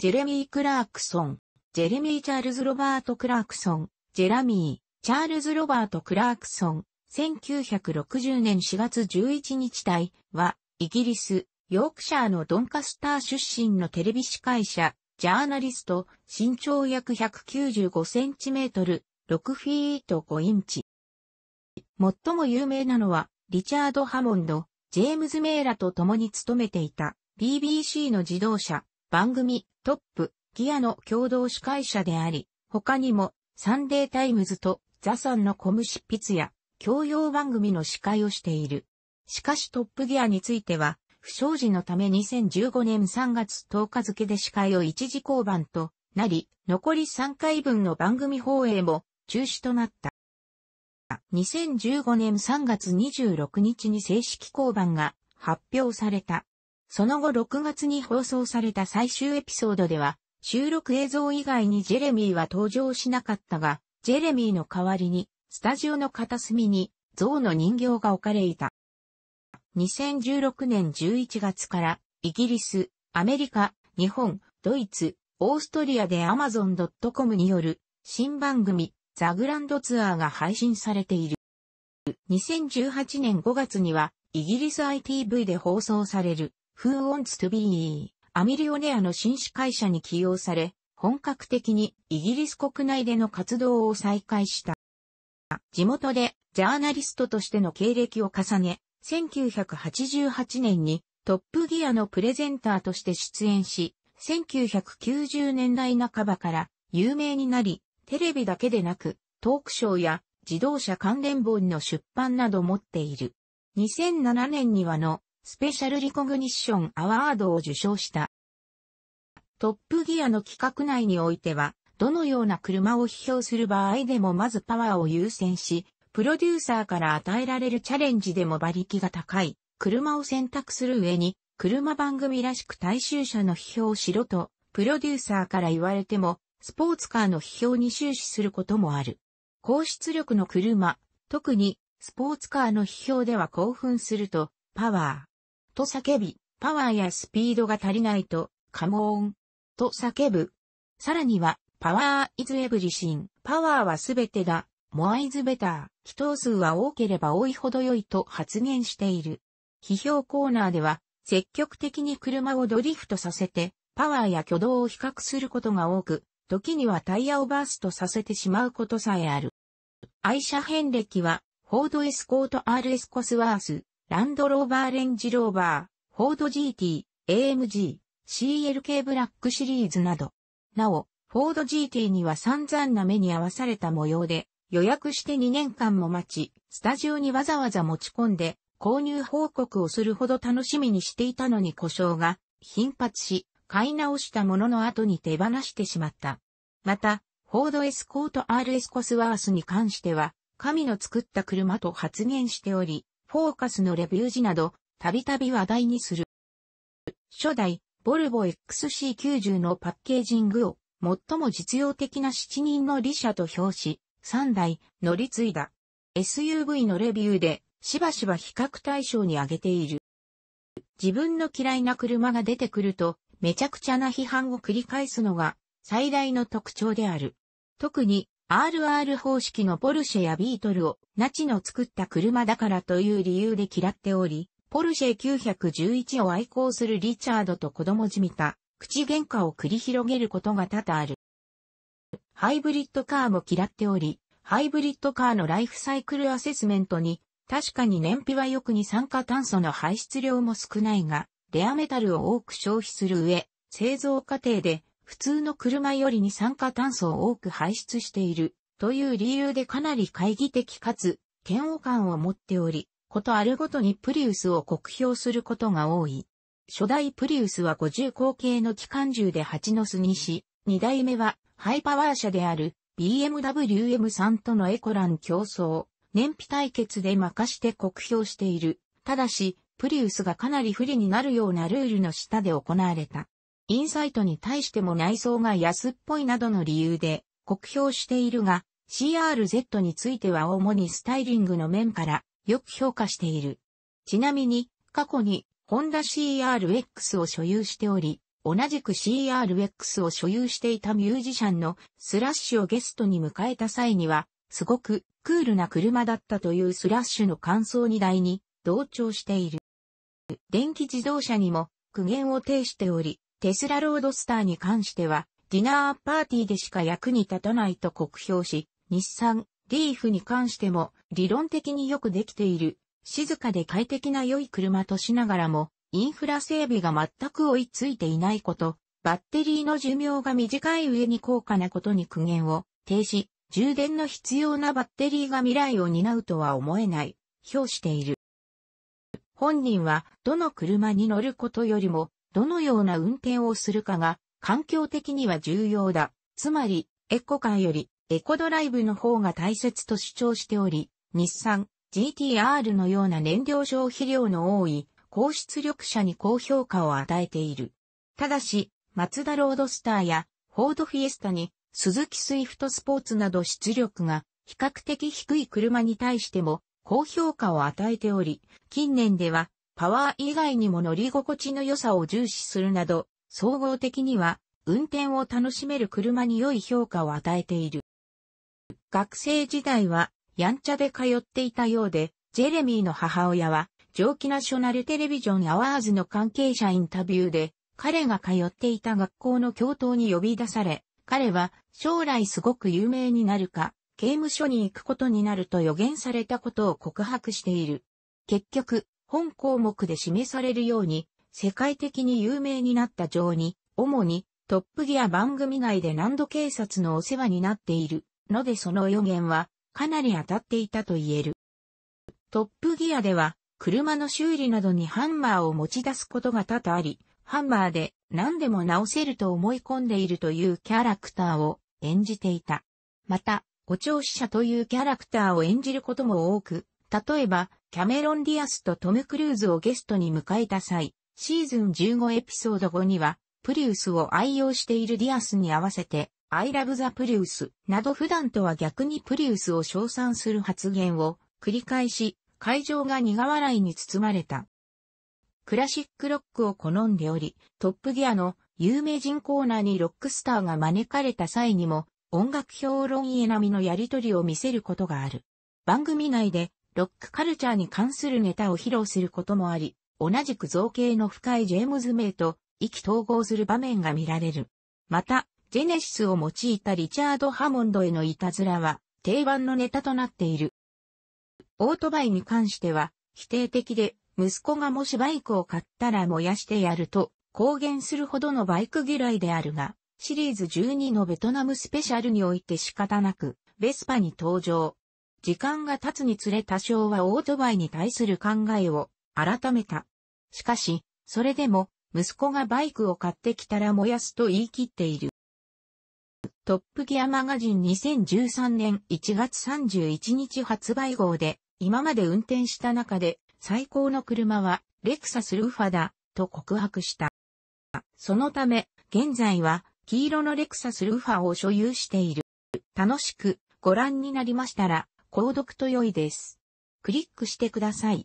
ジェレミー・クラークソン、ジェレミー・チャールズ・ロバート・クラークソン、ジェラミー、チャールズ・ロバート・クラークソン、1960年4月11日隊は、イギリス、ヨークシャーのドンカスター出身のテレビ司会者、ジャーナリスト、身長約195センチメートル、6フィート5インチ。最も有名なのは、リチャード・ハモンド、ジェームズ・メイラと共に勤めていた、BBC の自動車、番組トップギアの共同司会者であり、他にもサンデータイムズとザさんのコム執筆や教養番組の司会をしている。しかしトップギアについては、不祥事のため2015年3月10日付で司会を一時降板となり、残り3回分の番組放映も中止となった。2015年3月26日に正式降板が発表された。その後6月に放送された最終エピソードでは、収録映像以外にジェレミーは登場しなかったが、ジェレミーの代わりに、スタジオの片隅に、象の人形が置かれいた。2016年11月から、イギリス、アメリカ、日本、ドイツ、オーストリアで Amazon.com による、新番組、ザ・グランドツアーが配信されている。2018年5月には、イギリス ITV で放送される、Who Wants to Be アミリオネアの新司会者に起用され、本格的にイギリス国内での活動を再開した。地元でジャーナリストとしての経歴を重ね、1988年にトップギアのプレゼンターとして出演し、1990年代半ばから有名になり、テレビだけでなく、トークショーや自動車関連本の出版など持っている。2007年にはのスペシャルリコグニッションアワードを受賞した。トップギアの規格内においては、どのような車を批評する場合でもまずパワーを優先し、プロデューサーから与えられるチャレンジでも馬力が高い、車を選択する上に、車番組らしく大衆車の批評をしろと、プロデューサーから言われても、スポーツカーの批評に終始することもある。高出力の車、特にスポーツカーの批評では興奮すると、パワー、と叫び、パワーやスピードが足りないと、カモーン、と叫ぶ。さらには、パワーイズエブリシン、パワーはすべてだ、モアイズベター、祈祷数は多ければ多いほど良いと発言している。批評コーナーでは、積極的に車をドリフトさせて、パワーや挙動を比較することが多く、時にはタイヤをバーストさせてしまうことさえある。愛車遍歴は、フォードエスコート RS コスワース、ランドローバーレンジローバー、フォード GT、AMG、CLK ブラックシリーズなど。なお、フォード GT には散々な目に合わされた模様で、予約して2年間も待ち、スタジオにわざわざ持ち込んで、購入報告をするほど楽しみにしていたのに故障が頻発し、買い直したものの後に手放してしまった。また、フォードエスコート RS コスワースに関しては、神の作った車と発言しており、フォーカスのレビュー時など、たびたび話題にする。初代、ボルボ XC90 のパッケージングを、最も実用的な7人の利車と表し、3台、乗り継いだ。SUV のレビューで、しばしば比較対象に挙げている。自分の嫌いな車が出てくると、めちゃくちゃな批判を繰り返すのが、最大の特徴である。特に、RR 方式のポルシェやビートルをナチの作った車だからという理由で嫌っており、ポルシェ911を愛好するリチャードと子供じみた口喧嘩を繰り広げることが多々ある。ハイブリッドカーも嫌っており、ハイブリッドカーのライフサイクルアセスメントに、確かに燃費はよく二酸化炭素の排出量も少ないが、レアメタルを多く消費する上、製造過程で普通の車より二酸化炭素を多く排出しているという理由でかなり懐疑的かつ嫌悪感を持っており、ことあるごとにプリウスを酷評することが多い。初代プリウスは50口径の機関銃で8の巣にし、2代目はハイパワー車である BMW M3 とのエコラン競争、燃費対決で負かして酷評している。ただし、プリウスがかなり不利になるようなルールの下で行われた。インサイトに対しても内装が安っぽいなどの理由で、酷評しているが、CRZ については主にスタイリングの面からよく評価している。ちなみに、過去に、ホンダ CRX を所有しており、同じく CRX を所有していたミュージシャンのスラッシュをゲストに迎えた際には、すごくクールな車だったというスラッシュの感想に台に同調している。電気自動車にも苦言を呈しており、テスラロードスターに関しては、ディナーパーティーでしか役に立たないと酷評し、日産、リーフに関しても理論的によくできている、静かで快適な良い車としながらも、インフラ整備が全く追いついていないこと、バッテリーの寿命が短い上に高価なことに苦言を停止、充電の必要なバッテリーが未来を担うとは思えない、評している。本人は、どの車に乗ることよりも、どのような運転をするかが環境的には重要だ。つまり、エコカーよりエコドライブの方が大切と主張しており、日産、GTR のような燃料消費量の多い高出力車に高評価を与えている。ただし、マツダロードスターやフォードフィエスタに鈴木スイフトスポーツなど出力が比較的低い車に対しても高評価を与えており、近年ではパワー以外にも乗り心地の良さを重視するなど、総合的には、運転を楽しめる車に良い評価を与えている。学生時代は、やんちゃで通っていたようで、ジェレミーの母親は、上記ナショナルテレビジョンアワーズの関係者インタビューで、彼が通っていた学校の教頭に呼び出され、彼は将来すごく有名になるか、刑務所に行くことになると予言されたことを告白している。結局、本項目で示されるように、世界的に有名になったジョーに、主にトップギア番組内で何度警察のお世話になっているのでその予言はかなり当たっていたと言える。トップギアでは車の修理などにハンマーを持ち出すことが多々あり、ハンマーで何でも直せると思い込んでいるというキャラクターを演じていた。また、ご調子者というキャラクターを演じることも多く、例えば、キャメロン・ディアスとトム・クルーズをゲストに迎えた際、シーズン15エピソード5には、プリウスを愛用しているディアスに合わせて、I love the プリウスなど普段とは逆にプリウスを称賛する発言を繰り返し、会場が苦笑いに包まれた。クラシックロックを好んでおり、トップギアの有名人コーナーにロックスターが招かれた際にも、音楽評論家並みのやりとりを見せることがある。番組内でロックカルチャーに関するネタを披露することもあり、同じく造形の深いジェームズ・メイと意気統合する場面が見られる。また、ジェネシスを用いたリチャード・ハモンドへのいたずらは定番のネタとなっている。オートバイに関しては否定的で、息子がもしバイクを買ったら燃やしてやると公言するほどのバイク嫌いであるが、シリーズ12のベトナムスペシャルにおいて仕方なく、ベスパに登場。時間が経つにつれ多少はオートバイに対する考えを改めた。しかし、それでも、息子がバイクを買ってきたら燃やすと言い切っている。トップギアマガジン2013年1月31日発売号で、今まで運転した中で最高の車はレクサスルーファだと告白した。そのため、現在は黄色のレクサスルーファを所有している。楽しくご覧になりましたら、購読と良いです。クリックしてください。